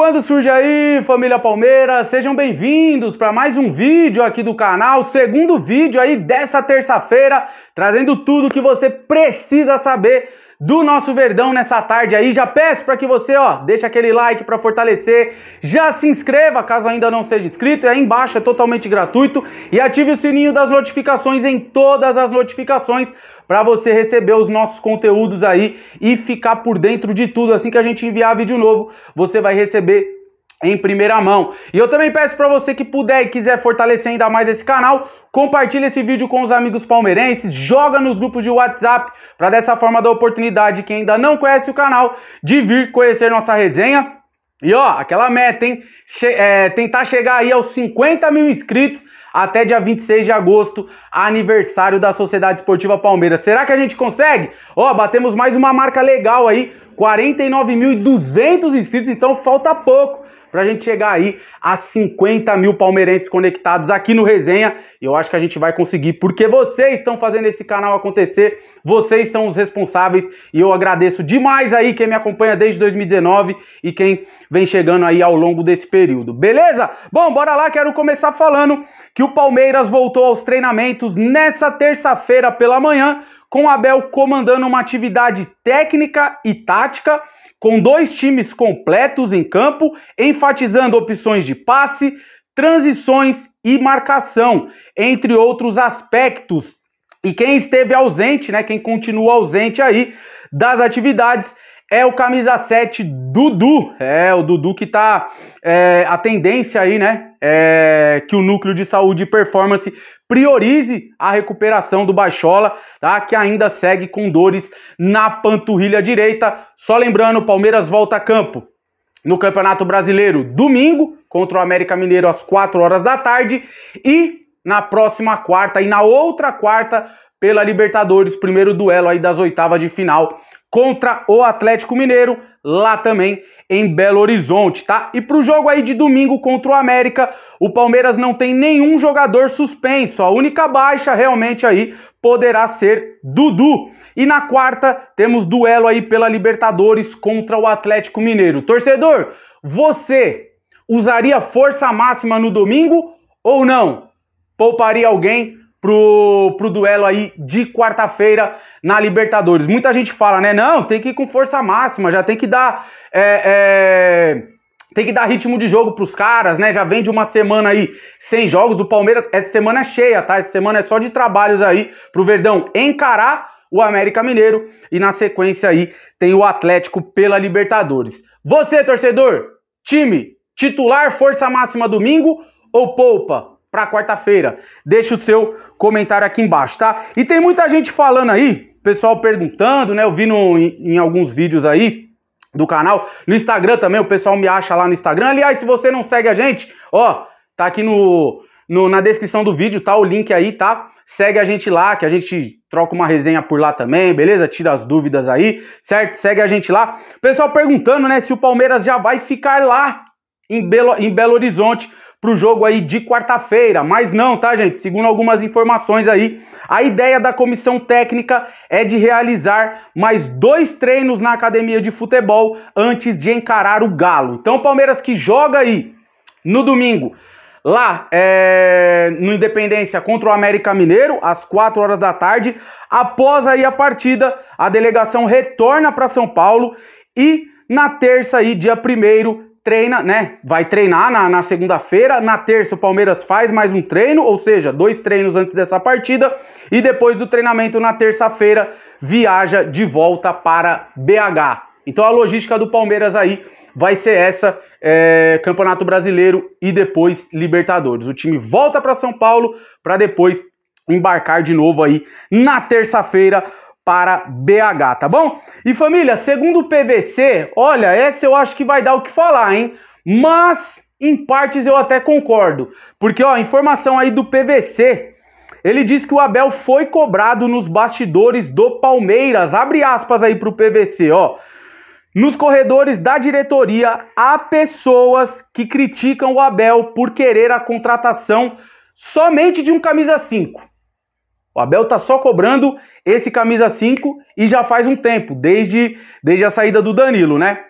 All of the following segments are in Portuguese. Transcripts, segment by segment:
Quando surge aí, família Palmeiras, sejam bem-vindos para mais um vídeo aqui do canal, segundo vídeo aí dessa terça-feira, trazendo tudo que você precisa saber do nosso Verdão nessa tarde aí. Já peço para que você, ó, deixe aquele like para fortalecer, já se inscreva caso ainda não seja inscrito, aí embaixo é totalmente gratuito e ative o sininho das notificações em todas as notificações para você receber os nossos conteúdos aí e ficar por dentro de tudo. Assim que a gente enviar vídeo novo, você vai receber em primeira mão. E eu também peço para você que puder e quiser fortalecer ainda mais esse canal, compartilha esse vídeo com os amigos palmeirenses, joga nos grupos de WhatsApp, para dessa forma dar oportunidade quem ainda não conhece o canal de vir conhecer nossa resenha. E ó, aquela meta, hein? Che é, tentar chegar aí aos 50 mil inscritos até dia 26 de agosto, aniversário da Sociedade Esportiva Palmeiras. Será que a gente consegue? Ó, oh, batemos mais uma marca legal aí, 49.200 inscritos, então falta pouco para a gente chegar aí a 50 mil palmeirenses conectados aqui no Resenha. E eu acho que a gente vai conseguir, porque vocês estão fazendo esse canal acontecer, vocês são os responsáveis e eu agradeço demais aí quem me acompanha desde 2019 e quem vem chegando aí ao longo desse período, beleza? Bom, bora lá, quero começar falando que que o Palmeiras voltou aos treinamentos nessa terça-feira pela manhã, com Abel comandando uma atividade técnica e tática, com dois times completos em campo, enfatizando opções de passe, transições e marcação, entre outros aspectos. E quem esteve ausente, né, quem continua ausente aí das atividades é o camisa 7 Dudu. É, o Dudu que tá. É, a tendência aí, né? É, que o núcleo de saúde e performance priorize a recuperação do Baixola, tá? Que ainda segue com dores na panturrilha direita. Só lembrando, Palmeiras volta a campo no Campeonato Brasileiro domingo contra o América Mineiro às 4 horas da tarde e na próxima quarta e na outra quarta pela Libertadores, primeiro duelo aí das oitavas de final contra o Atlético Mineiro, lá também em Belo Horizonte, tá? E pro jogo aí de domingo contra o América, o Palmeiras não tem nenhum jogador suspenso. A única baixa realmente aí poderá ser Dudu. E na quarta temos duelo aí pela Libertadores contra o Atlético Mineiro. Torcedor, você usaria força máxima no domingo ou não? Pouparia alguém pro, pro duelo aí de quarta-feira na Libertadores. Muita gente fala, né? Não, tem que ir com força máxima, já tem que dar. É, é, tem que dar ritmo de jogo pros caras, né? Já vem de uma semana aí sem jogos. O Palmeiras, essa semana é cheia, tá? Essa semana é só de trabalhos aí pro Verdão encarar o América Mineiro e na sequência aí tem o Atlético pela Libertadores. Você, torcedor, time titular força máxima domingo ou poupa? para quarta-feira? Deixa o seu comentário aqui embaixo, tá? E tem muita gente falando aí, pessoal perguntando, né? Eu vi no, em, em alguns vídeos aí do canal, no Instagram também, o pessoal me acha lá no Instagram. Aliás, se você não segue a gente, ó, tá aqui no, no na descrição do vídeo, tá o link aí, tá? Segue a gente lá, que a gente troca uma resenha por lá também, beleza? Tira as dúvidas aí, certo? Segue a gente lá. Pessoal perguntando, né, se o Palmeiras já vai ficar lá em Belo, em Belo Horizonte para o jogo aí de quarta-feira. Mas não, tá, gente? Segundo algumas informações aí, a ideia da comissão técnica é de realizar mais dois treinos na academia de futebol antes de encarar o Galo. Então, o Palmeiras que joga aí no domingo. Lá é, no Independência contra o América Mineiro, às 4 horas da tarde. Após aí a partida, a delegação retorna para São Paulo e na terça aí, dia 1 treina, né? Vai treinar na, na segunda-feira. Na terça, o Palmeiras faz mais um treino, ou seja, dois treinos antes dessa partida. E depois do treinamento na terça-feira, viaja de volta para BH. Então a logística do Palmeiras aí vai ser essa: é, Campeonato Brasileiro e depois Libertadores. O time volta para São Paulo para depois embarcar de novo aí na terça-feira para BH, tá bom? E família, segundo o PVC, olha, essa eu acho que vai dar o que falar, hein? Mas em partes eu até concordo, porque ó, informação aí do PVC, ele diz que o Abel foi cobrado nos bastidores do Palmeiras, abre aspas aí pro PVC, ó. Nos corredores da diretoria há pessoas que criticam o Abel por querer a contratação somente de um camisa 5. O Abel tá só cobrando esse camisa 5 e já faz um tempo, desde, desde a saída do Danilo, né?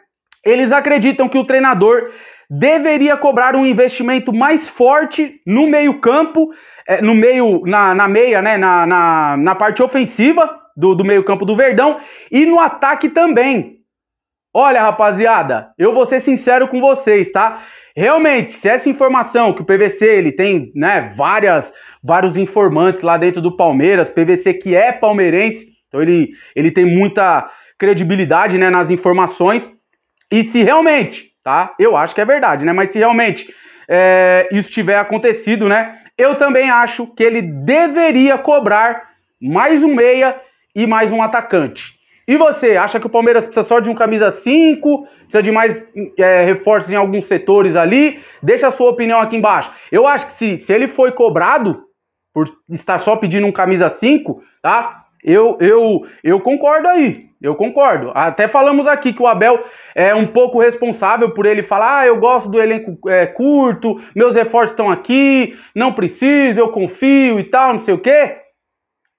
Eles acreditam que o treinador deveria cobrar um investimento mais forte no meio-campo, é, no meio, na, na meia, né? Na, na, na parte ofensiva do, do meio-campo do Verdão e no ataque também. Olha, rapaziada, eu vou ser sincero com vocês, tá? Realmente, se essa informação que o PVC ele tem, né, várias, vários informantes lá dentro do Palmeiras, PVC que é palmeirense, então ele, ele tem muita credibilidade, né, nas informações. E se realmente, tá? Eu acho que é verdade, né? Mas se realmente é, isso tiver acontecido, né? Eu também acho que ele deveria cobrar mais um meia e mais um atacante. E você, acha que o Palmeiras precisa só de um camisa 5? Precisa de mais é, reforços em alguns setores ali? Deixa a sua opinião aqui embaixo. Eu acho que se, se ele foi cobrado por estar só pedindo um camisa 5, tá? Eu, eu, eu concordo aí. Eu concordo. Até falamos aqui que o Abel é um pouco responsável por ele falar: ah, eu gosto do elenco é, curto, meus reforços estão aqui, não preciso, eu confio e tal, não sei o quê.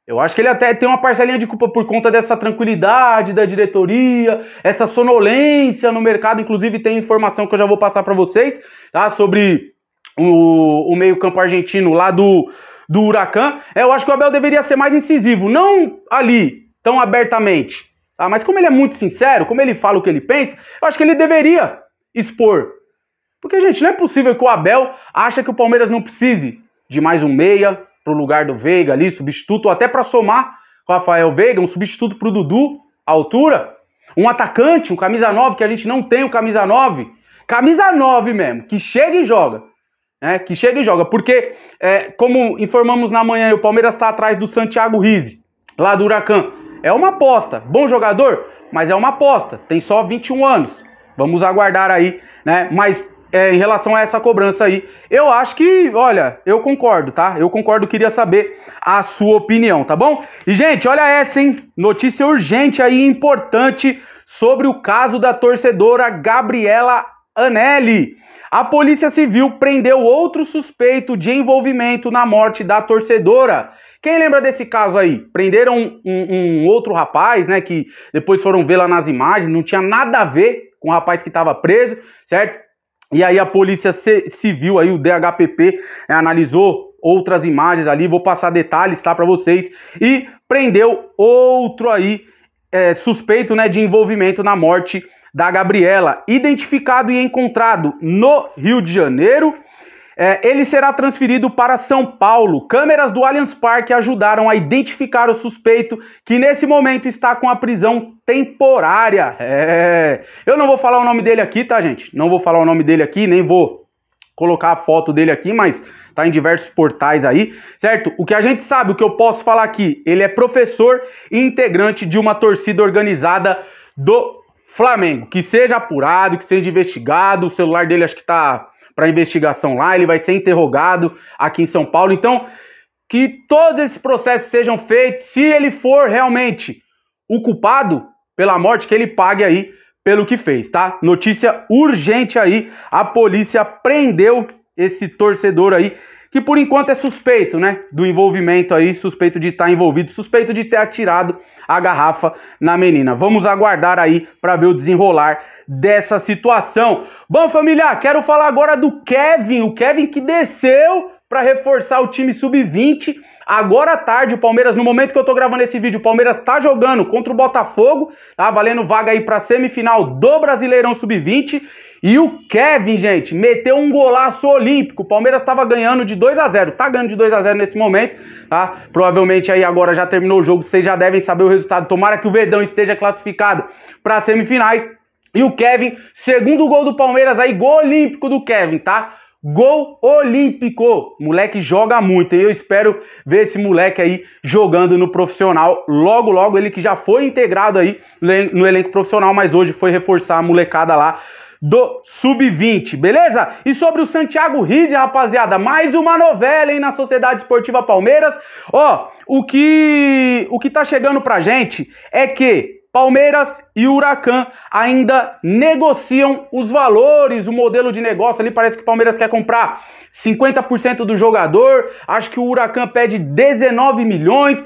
Eu acho que ele até tem uma parcelinha de culpa por conta dessa tranquilidade da diretoria, essa sonolência no mercado. Inclusive, tem informação que eu já vou passar para vocês, tá? Sobre o, o meio-campo argentino lá do, do Huracan. É, eu acho que o Abel deveria ser mais incisivo, não ali, tão abertamente. Tá? Mas como ele é muito sincero, como ele fala o que ele pensa, eu acho que ele deveria expor. Porque, gente, não é possível que o Abel acha que o Palmeiras não precise de mais um meia, para o lugar do Veiga ali, substituto, ou até para somar com o Rafael Veiga, um substituto para o Dudu, à altura. Um atacante, um camisa 9, que a gente não tem o camisa 9. Camisa 9 mesmo, que chega e joga. Né? Que chega e joga. Porque, é, como informamos na manhã, o Palmeiras está atrás do Santiago Rizzi, lá do Huracan. É uma aposta. Bom jogador, mas é uma aposta. Tem só 21 anos. Vamos aguardar aí, né? Mas é, em relação a essa cobrança aí. Eu acho que, olha, eu concordo, tá? Eu concordo, queria saber a sua opinião, tá bom? E, gente, olha essa, hein? Notícia urgente aí, importante, sobre o caso da torcedora Gabriela Anelli. A Polícia Civil prendeu outro suspeito de envolvimento na morte da torcedora. Quem lembra desse caso aí? Prenderam um, um, um outro rapaz, né? Que depois foram ver lá nas imagens, não tinha nada a ver com o rapaz que estava preso, certo? E aí a Polícia Civil, aí o DHPP, é, analisou outras imagens ali, vou passar detalhes, tá, para vocês, e prendeu outro aí é, suspeito, né, de envolvimento na morte da Gabriela, identificado e encontrado no Rio de Janeiro é, ele será transferido para São Paulo. Câmeras do Allianz Parque ajudaram a identificar o suspeito, que nesse momento está com a prisão temporária. É. Eu não vou falar o nome dele aqui, tá, gente? Não vou falar o nome dele aqui, nem vou colocar a foto dele aqui, mas tá em diversos portais aí, certo? O que a gente sabe, o que eu posso falar aqui, ele é professor e integrante de uma torcida organizada do Flamengo. Que seja apurado, que seja investigado, o celular dele acho que tá para investigação lá, ele vai ser interrogado aqui em São Paulo. Então, que todos esses processos sejam feitos, se ele for realmente o culpado pela morte, que ele pague aí pelo que fez, tá? Notícia urgente aí, a polícia prendeu esse torcedor aí que por enquanto é suspeito, né, do envolvimento aí, suspeito de estar tá envolvido, suspeito de ter atirado a garrafa na menina. Vamos aguardar aí para ver o desenrolar dessa situação. Bom, família, quero falar agora do Kevin, o Kevin que desceu para reforçar o time sub-20. Agora à tarde, o Palmeiras, no momento que eu tô gravando esse vídeo, o Palmeiras tá jogando contra o Botafogo, tá valendo vaga aí para semifinal do Brasileirão sub-20. E o Kevin, gente, meteu um golaço olímpico. O Palmeiras estava ganhando de 2 a 0 Tá ganhando de 2 a 0 nesse momento, tá? Provavelmente aí agora já terminou o jogo, vocês já devem saber o resultado. Tomara que o Verdão esteja classificado para semifinais. E o Kevin, segundo gol do Palmeiras aí, gol olímpico do Kevin, tá? Gol olímpico. Moleque joga muito e eu espero ver esse moleque aí jogando no profissional logo logo. Ele que já foi integrado aí no elenco profissional, mas hoje foi reforçar a molecada lá do Sub-20, beleza? E sobre o Santiago Rizzi, rapaziada, mais uma novela, hein, na Sociedade Esportiva Palmeiras. Ó, o que o que tá chegando pra gente é que Palmeiras e Huracan ainda negociam os valores, o modelo de negócio ali. Parece que o Palmeiras quer comprar 50% do jogador. Acho que o Huracan pede 19 milhões.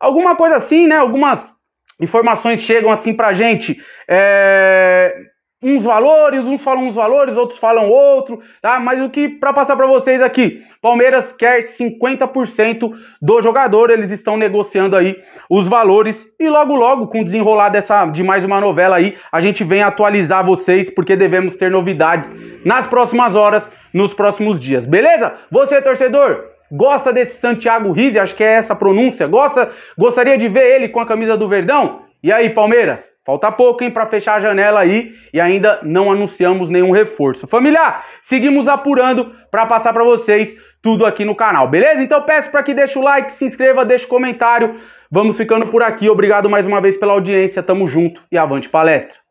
Alguma coisa assim, né? Algumas informações chegam assim pra gente. É uns valores, uns falam uns valores, outros falam outro, tá? Mas o que para passar para vocês aqui, Palmeiras quer 50% do jogador, eles estão negociando aí os valores e logo logo com o desenrolar dessa de mais uma novela aí, a gente vem atualizar vocês porque devemos ter novidades nas próximas horas, nos próximos dias. Beleza? Você torcedor, gosta desse Santiago Rizzi, acho que é essa a pronúncia, gosta, gostaria de ver ele com a camisa do Verdão? E aí, Palmeiras? Falta pouco, hein, para fechar a janela aí e ainda não anunciamos nenhum reforço. Familiar, seguimos apurando para passar para vocês tudo aqui no canal, beleza? Então peço para que deixe o like, se inscreva, deixe comentário. Vamos ficando por aqui. Obrigado mais uma vez pela audiência. Tamo junto e avante palestra.